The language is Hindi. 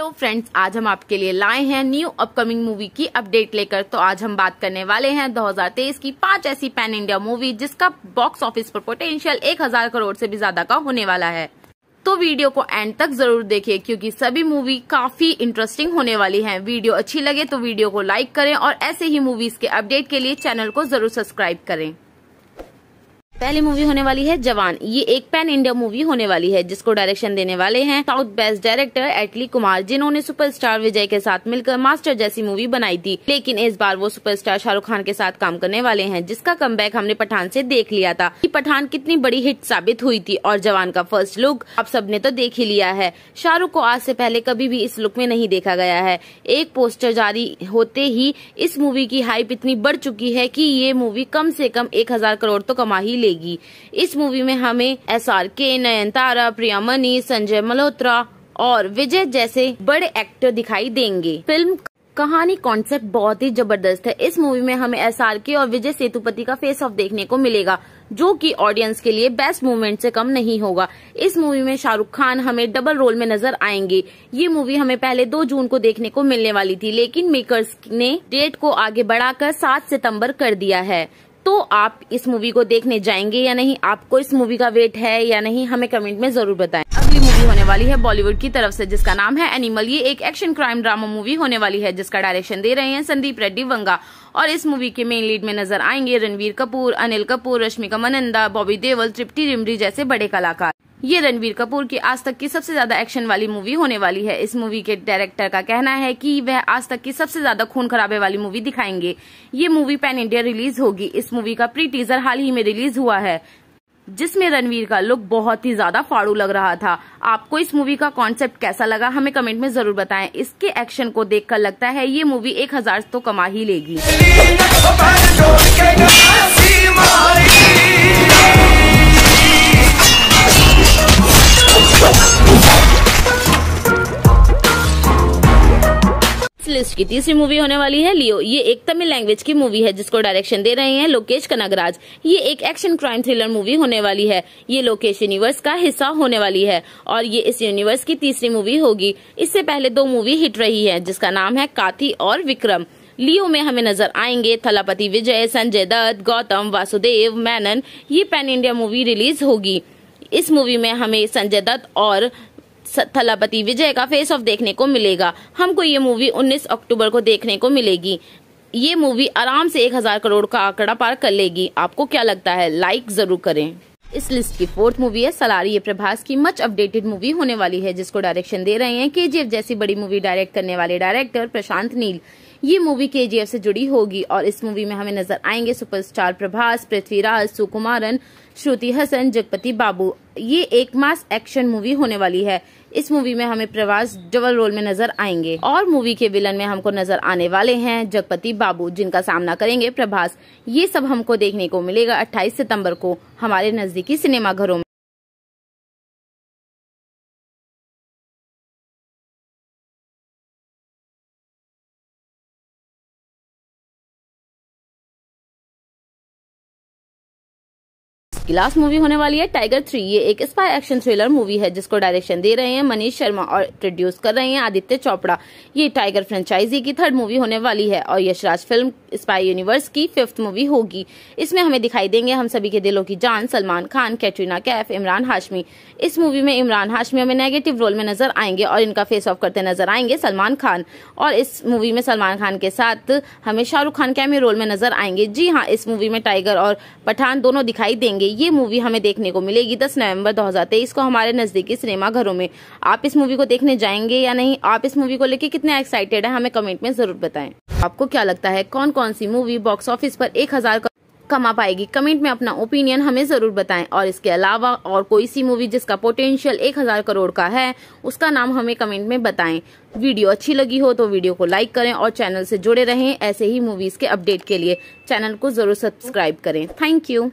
हेलो तो फ्रेंड्स आज हम आपके लिए लाए हैं न्यू अपकमिंग मूवी की अपडेट लेकर तो आज हम बात करने वाले हैं 2023 की पांच ऐसी पैन इंडिया मूवी जिसका बॉक्स ऑफिस पर पोटेंशियल 1000 करोड़ से भी ज्यादा का होने वाला है तो वीडियो को एंड तक जरूर देखें क्योंकि सभी मूवी काफी इंटरेस्टिंग होने वाली है वीडियो अच्छी लगे तो वीडियो को लाइक करें और ऐसे ही मूवीज के अपडेट के लिए चैनल को जरूर सब्सक्राइब करें पहली मूवी होने वाली है जवान ये एक पैन इंडिया मूवी होने वाली है जिसको डायरेक्शन देने वाले हैं south best director Atlee Kumar जिन्होंने सुपरस्टार विजय के साथ मिलकर मास्टर जैसी मूवी बनाई थी लेकिन इस बार वो सुपरस्टार शाहरुख खान के साथ काम करने वाले हैं जिसका कम हमने पठान से देख लिया था कि पठान कितनी बड़ी हिट साबित हुई थी और जवान का फर्स्ट लुक आप सबने तो देख ही लिया है शाहरुख को आज ऐसी पहले कभी भी इस लुक में नहीं देखा गया है एक पोस्टर जारी होते ही इस मूवी की हाइप इतनी बढ़ चुकी है की ये मूवी कम ऐसी कम एक करोड़ तो कमा ही ले देगी इस मूवी में हमें एस आर के नयनतारा मनी संजय मल्होत्रा और विजय जैसे बड़े एक्टर दिखाई देंगे फिल्म कहानी कॉन्सेप्ट बहुत ही जबरदस्त है इस मूवी में हमें एस आर के और विजय सेतुपति का फेस ऑफ देखने को मिलेगा जो कि ऑडियंस के लिए बेस्ट मूवमेंट से कम नहीं होगा इस मूवी में शाहरुख खान हमें डबल रोल में नजर आएंगे ये मूवी हमें पहले 2 जून को देखने को मिलने वाली थी लेकिन मेकर्स ने डेट को आगे बढ़ाकर 7 सितंबर कर दिया है तो आप इस मूवी को देखने जाएंगे या नहीं आपको इस मूवी का वेट है या नहीं हमें कमेंट में जरूर बताएं अगली मूवी होने वाली है बॉलीवुड की तरफ से जिसका नाम है एनिमल ये एक एक्शन क्राइम ड्रामा मूवी होने वाली है जिसका डायरेक्शन दे रहे हैं संदीप रेड्डी वंगा और इस मूवी के मेन लीड में नजर आएंगे रणवीर कपूर अनिल कपूर रश्मिका मनंदा बॉबी देवल तृप्ति रिमरी जैसे बड़े कलाकार ये रणवीर कपूर की आज तक की सबसे ज्यादा एक्शन वाली मूवी होने वाली है इस मूवी के डायरेक्टर का कहना है कि वह आज तक की सबसे ज्यादा खून खराबे वाली मूवी दिखाएंगे ये मूवी पैन इंडिया रिलीज होगी इस मूवी का प्री टीजर हाल ही में रिलीज हुआ है जिसमें रणवीर का लुक बहुत ही ज्यादा फाड़ू लग रहा था आपको इस मूवी का कॉन्सेप्ट कैसा लगा हमें कमेंट में जरूर बताएं इसके एक्शन को देखकर लगता है ये मूवी एक हजार तो कमा ही लेगी टूरिस्ट की तीसरी मूवी होने वाली है लियो ये एक तमिल लैंग्वेज की मूवी है जिसको डायरेक्शन दे रहे हैं लोकेश कनगराज ये एक एक्शन क्राइम थ्रिलर मूवी होने वाली है ये लोकेश यूनिवर्स का हिस्सा होने वाली है और ये इस यूनिवर्स की तीसरी मूवी होगी इससे पहले दो मूवी हिट रही है जिसका नाम है काथी और विक्रम लियो में हमें नजर आएंगे थलापति विजय संजय दत्त गौतम वासुदेव मैनन ये पैन इंडिया मूवी रिलीज होगी इस मूवी में हमें संजय दत्त और थलापति विजय का फेस ऑफ देखने को मिलेगा हमको ये मूवी 19 अक्टूबर को देखने को मिलेगी ये मूवी आराम से एक हजार करोड़ का आंकड़ा पार कर लेगी आपको क्या लगता है लाइक जरूर करें इस लिस्ट की फोर्थ मूवी है सलारी ये प्रभास की मच अपडेटेड मूवी होने वाली है जिसको डायरेक्शन दे रहे हैं केजीएफ जैसी बड़ी मूवी डायरेक्ट करने वाले डायरेक्टर प्रशांत नील ये मूवी के से जुड़ी होगी और इस मूवी में हमें नजर आएंगे सुपरस्टार प्रभास पृथ्वीराज सुकुमारन श्रुति हसन जगपति बाबू ये एक मास एक्शन मूवी होने वाली है इस मूवी में हमें प्रवास डबल रोल में नजर आएंगे और मूवी के विलन में हमको नजर आने वाले हैं जगपति बाबू जिनका सामना करेंगे प्रभास ये सब हमको देखने को मिलेगा 28 सितंबर को हमारे नजदीकी सिनेमाघरों में की लास्ट मूवी होने वाली है टाइगर थ्री ये एक स्पाई एक्शन थ्रिलर मूवी है जिसको डायरेक्शन दे रहे हैं मनीष शर्मा और प्रोड्यूस कर रहे हैं आदित्य चोपड़ा ये टाइगर फ्रेंचाइजी की थर्ड मूवी होने वाली है और यशराज फिल्म स्पाई यूनिवर्स की फिफ्थ मूवी होगी इसमें हमें दिखाई देंगे हम सभी के दिलों की जान सलमान खान कैटरीना कैफ इमरान हाशमी इस मूवी में इमरान हाशमी हमें नेगेटिव रोल में नजर आएंगे और इनका फेस ऑफ करते नजर आएंगे सलमान खान और इस मूवी में सलमान खान के साथ हमें शाहरुख खान कैमी रोल में नजर आएंगे जी हाँ इस मूवी में टाइगर और पठान दोनों दिखाई देंगे ये मूवी हमें देखने को मिलेगी दस नवंबर 2023 को हमारे नज़दीकी सिनेमा घरों में आप इस मूवी को देखने जाएंगे या नहीं आप इस मूवी को लेकर कितने एक्साइटेड है हमें कमेंट में ज़रूर बताए आपको क्या लगता है कौन कौन सी मूवी बॉक्स ऑफिस पर एक हजार कमा पाएगी कमेंट में अपना ओपिनियन हमें जरूर बताएं और इसके अलावा और कोई सी मूवी जिसका पोटेंशियल एक हजार करोड़ का है उसका नाम हमें कमेंट में बताएं वीडियो अच्छी लगी हो तो वीडियो को लाइक करें और चैनल से जुड़े रहें ऐसे ही मूवीज के अपडेट के लिए चैनल को जरूर सब्सक्राइब करें थैंक यू